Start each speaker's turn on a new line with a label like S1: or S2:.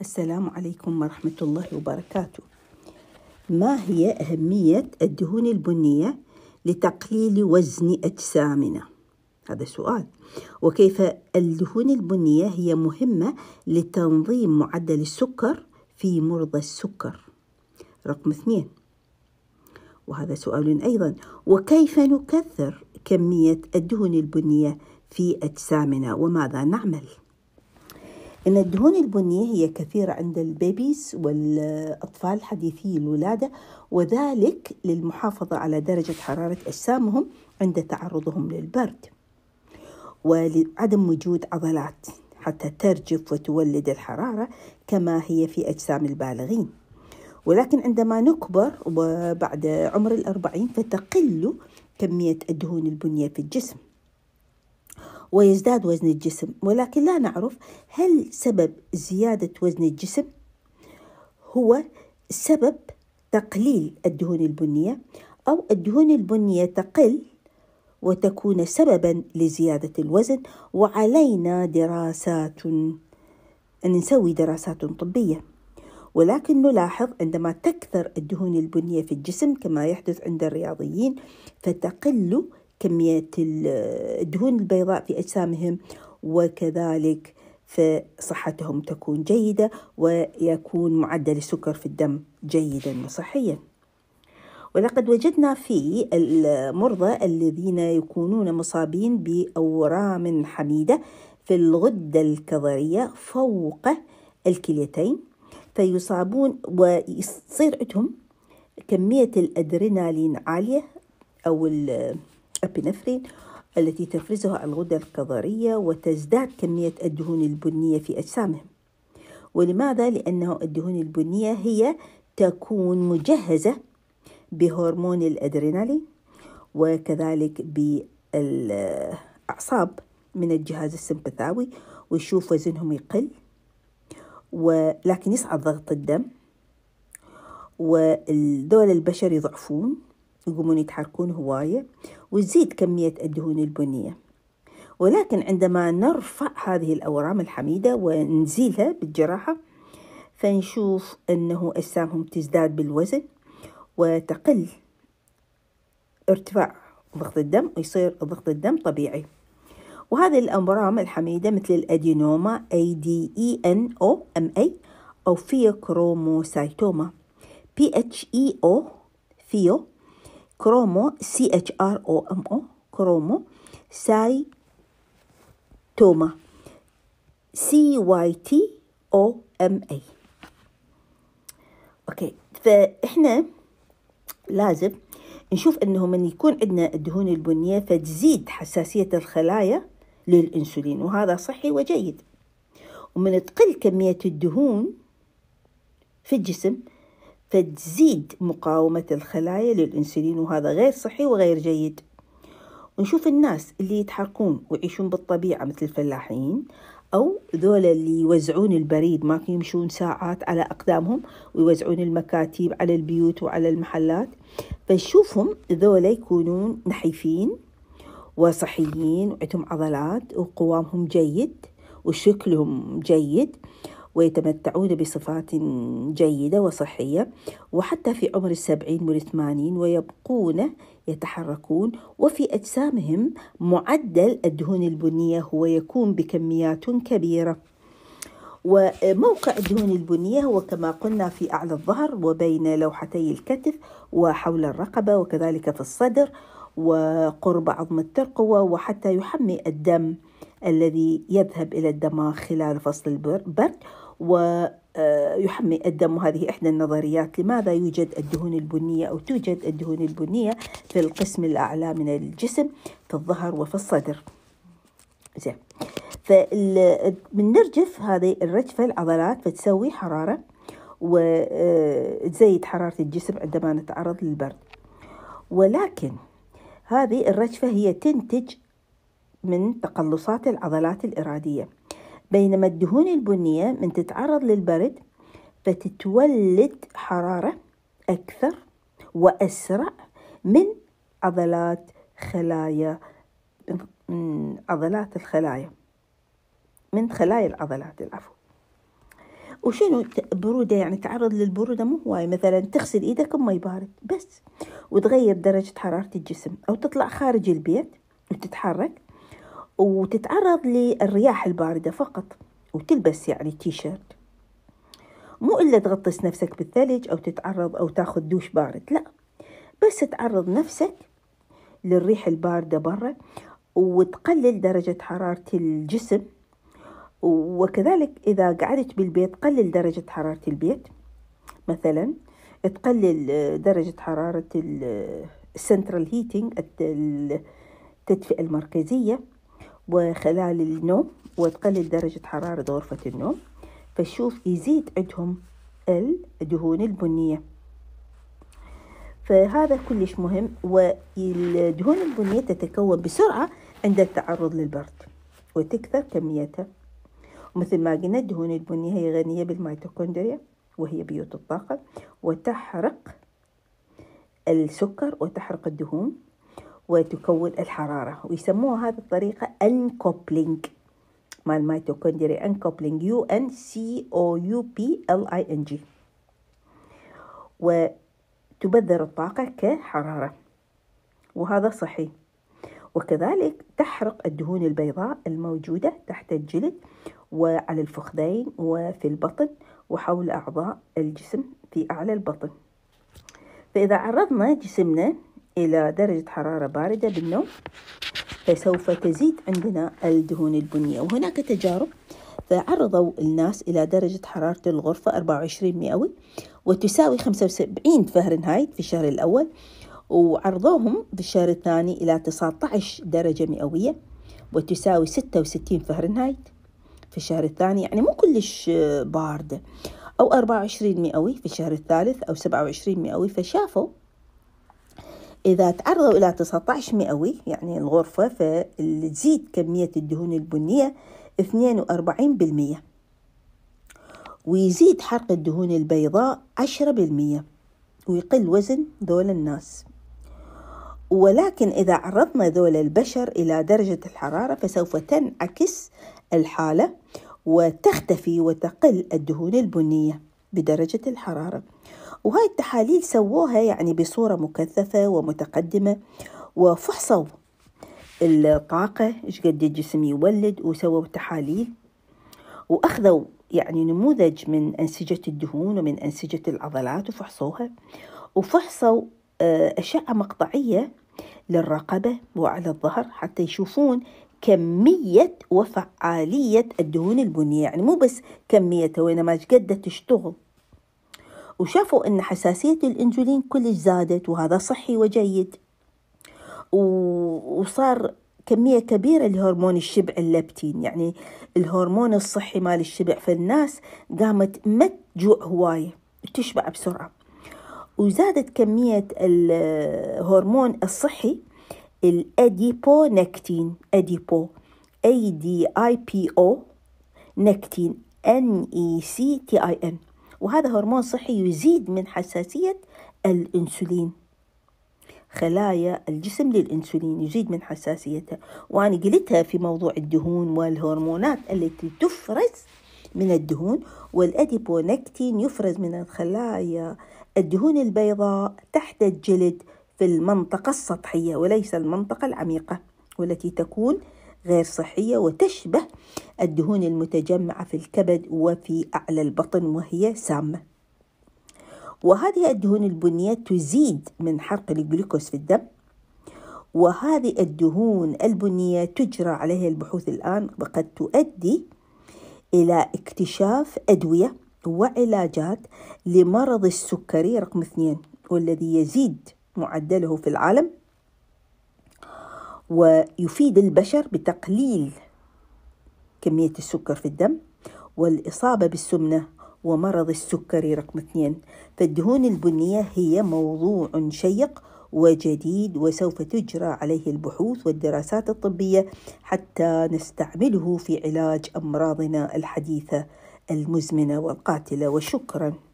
S1: السلام عليكم ورحمة الله وبركاته. ما هي أهمية الدهون البنية لتقليل وزن أجسامنا؟ هذا سؤال. وكيف الدهون البنية هي مهمة لتنظيم معدل السكر في مرضى السكر. رقم اثنين وهذا سؤال أيضا وكيف نكثر كمية الدهون البنية في أجسامنا وماذا نعمل؟ أن الدهون البنية هي كثيرة عند البيبيز والأطفال حديثي الولادة وذلك للمحافظة على درجة حرارة أجسامهم عند تعرضهم للبرد ولعدم وجود عضلات حتى ترجف وتولد الحرارة كما هي في أجسام البالغين ولكن عندما نكبر وبعد عمر الأربعين فتقل كمية الدهون البنية في الجسم ويزداد وزن الجسم ولكن لا نعرف هل سبب زيادة وزن الجسم هو سبب تقليل الدهون البنية أو الدهون البنية تقل وتكون سببا لزيادة الوزن وعلينا دراسات أن نسوي دراسات طبية ولكن نلاحظ عندما تكثر الدهون البنية في الجسم كما يحدث عند الرياضيين فتقل كمية الدهون البيضاء في أجسامهم وكذلك فصحتهم تكون جيدة ويكون معدل السكر في الدم جيدا وصحيا ولقد وجدنا في المرضى الذين يكونون مصابين بأورام حميدة في الغدة الكظرية فوق الكليتين فيصابون ويصير عندهم كمية الأدرينالين عالية أو البنفرين التي تفرزها الغدة الكظرية وتزداد كمية الدهون البنية في أجسامهم ولماذا؟ لأنه الدهون البنية هي تكون مجهزة بهرمون الأدرينالين وكذلك بالأعصاب من الجهاز السمبثاوي ويشوف وزنهم يقل ولكن يصعد ضغط الدم ودول البشر يضعفون يقومون يتحركون هواية وتزيد كمية الدهون البنية ولكن عندما نرفع هذه الأورام الحميدة ونزيلها بالجراحة فنشوف أنه أجسامهم تزداد بالوزن وتقل ارتفاع ضغط الدم ويصير ضغط الدم طبيعي وهذه الأورام الحميدة مثل الأدينوما a d e n أو m a أو فيوكروموسايتوما P-H-E-O فيو كرومو سي اتش ار او ام او كرومو ساي توما سي واي تي او ام اي اوكي فاحنا لازم نشوف انه من يكون عندنا الدهون البنيه فتزيد حساسيه الخلايا للانسولين وهذا صحي وجيد ومن تقل كميه الدهون في الجسم فتزيد مقاومة الخلايا للأنسولين وهذا غير صحي وغير جيد ونشوف الناس اللي يتحركون ويعيشون بالطبيعة مثل الفلاحين أو ذولا اللي يوزعون البريد ما يمشون ساعات على أقدامهم ويوزعون المكاتيب على البيوت وعلى المحلات فنشوفهم ذولا يكونون نحيفين وصحيين وعندهم عضلات وقوامهم جيد وشكلهم جيد ويتمتعون بصفات جيدة وصحية وحتى في عمر السبعين والثمانين ويبقون يتحركون وفي أجسامهم معدل الدهون البنية هو يكون بكميات كبيرة وموقع الدهون البنية هو كما قلنا في أعلى الظهر وبين لوحتي الكتف وحول الرقبة وكذلك في الصدر وقرب عظم الترقوة وحتى يحمي الدم الذي يذهب إلى الدماغ خلال فصل البرد ويحمي آه، الدم وهذه إحدى النظريات لماذا يوجد الدهون البنية أو توجد الدهون البنية في القسم الأعلى من الجسم في الظهر وفي الصدر زين نرجف هذه الرجفة العضلات فتسوي حرارة وتزيد آه، حرارة الجسم عندما نتعرض للبرد ولكن هذه الرجفة هي تنتج من تقلصات العضلات الإرادية بينما الدهون البنية من تتعرض للبرد فتتولد حرارة أكثر وأسرع من عضلات خلايا من عضلات الخلايا من خلايا العضلات العفو وشنو برودة يعني تعرض للبرودة مو هواي مثلا تغسل إيدك بمي بارد بس وتغير درجة حرارة الجسم أو تطلع خارج البيت وتتحرك وتتعرض للرياح الباردة فقط وتلبس يعني تيشيرت مو إلا تغطس نفسك بالثلج أو تتعرض أو تاخذ دوش بارد لا بس تعرض نفسك للريح الباردة برا وتقلل درجة حرارة الجسم وكذلك إذا قعدت بالبيت قلل درجة حرارة البيت مثلا تقلل درجة حرارة السنترال هيتينج التدفئة المركزية وخلال النوم وتقلل درجة حرارة غرفة النوم فشوف يزيد عندهم الدهون البنية فهذا كلش مهم والدهون البنية تتكون بسرعة عند التعرض للبرد وتكثر كميتها ومثل ما قلنا الدهون البنية هي غنية بالميتوكوندريا وهي بيوت الطاقة وتحرق السكر وتحرق الدهون وتكون الحرارة ويسموها هذه الطريقة انكوبلينج مال الميتوكوندريا انكوبلينج يو ان سي او يو بي ال اي ان جي وتبذر الطاقة كحرارة وهذا صحي وكذلك تحرق الدهون البيضاء الموجودة تحت الجلد وعلى الفخذين وفي البطن وحول أعضاء الجسم في أعلى البطن فإذا عرضنا جسمنا إلى درجة حرارة باردة بالنوم فسوف تزيد عندنا الدهون البنية وهناك تجارب فعرضوا الناس إلى درجة حرارة الغرفة 24 مئوي وتساوي 75 فهرنهايت في الشهر الأول وعرضوهم في الشهر الثاني إلى 19 درجة مئوية وتساوي 66 فهرنهايت في الشهر الثاني يعني مو كلش باردة أو 24 مئوي في الشهر الثالث أو 27 مئوي فشافوا إذا تعرضوا إلى 19 مئوي يعني الغرفة فتزيد كمية الدهون البنية 42% ويزيد حرق الدهون البيضاء 10% ويقل وزن ذول الناس ولكن إذا عرضنا ذول البشر إلى درجة الحرارة فسوف تنعكس الحالة وتختفي وتقل الدهون البنية بدرجة الحرارة وهاي التحاليل سووها يعني بصورة مكثفة ومتقدمة وفحصوا الطاقة ايش قد الجسم يولد وسووا تحاليل واخذوا يعني نموذج من أنسجة الدهون ومن أنسجة العضلات وفحصوها وفحصوا آه، أشعة مقطعية للرقبة وعلى الظهر حتى يشوفون كمية وفعالية الدهون البنية يعني مو بس كميتها وإنما قد تشتغل وشافوا أن حساسية الإنسولين كلش زادت وهذا صحي وجيد وصار كمية كبيرة لهرمون الشبع اللبتين يعني الهرمون الصحي مال الشبع فالناس قامت ما تجوع هواية تشبع بسرعة وزادت كمية الهرمون الصحي الأديبونكتين أديبو أي دي آي بي أو نكتين N E C T I N وهذا هرمون صحي يزيد من حساسية الأنسولين خلايا الجسم للأنسولين يزيد من حساسيته وأنا قلتها في موضوع الدهون والهرمونات التي تفرز من الدهون والأديبونكتين يفرز من الخلايا الدهون البيضاء تحت الجلد في المنطقة السطحية وليس المنطقة العميقة والتي تكون غير صحية وتشبه الدهون المتجمعة في الكبد وفي أعلى البطن وهي سامة وهذه الدهون البنية تزيد من حرق الجلوكوز في الدم وهذه الدهون البنية تجرى عليها البحوث الآن وقد تؤدي إلى اكتشاف أدوية وعلاجات لمرض السكري رقم اثنين والذي يزيد معدله في العالم ويفيد البشر بتقليل كمية السكر في الدم والإصابة بالسمنة ومرض السكري رقم اثنين فالدهون البنية هي موضوع شيق وجديد وسوف تجرى عليه البحوث والدراسات الطبية حتى نستعمله في علاج أمراضنا الحديثة المزمنة والقاتلة وشكراً